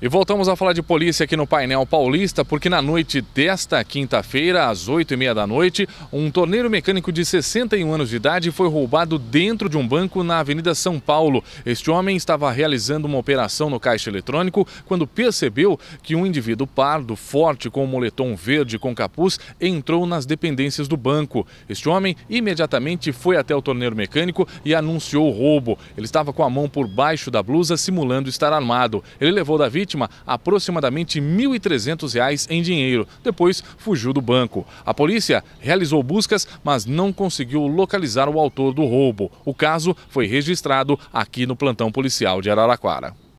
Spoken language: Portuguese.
E voltamos a falar de polícia aqui no painel paulista, porque na noite desta quinta-feira, às 8h30 da noite, um torneiro mecânico de 61 anos de idade foi roubado dentro de um banco na Avenida São Paulo. Este homem estava realizando uma operação no caixa eletrônico quando percebeu que um indivíduo pardo, forte, com um moletom verde com capuz, entrou nas dependências do banco. Este homem imediatamente foi até o torneiro mecânico e anunciou o roubo. Ele estava com a mão por baixo da blusa, simulando estar armado. Ele levou da vítima vítima aproximadamente R$ 1.300 em dinheiro. Depois fugiu do banco. A polícia realizou buscas, mas não conseguiu localizar o autor do roubo. O caso foi registrado aqui no plantão policial de Araraquara.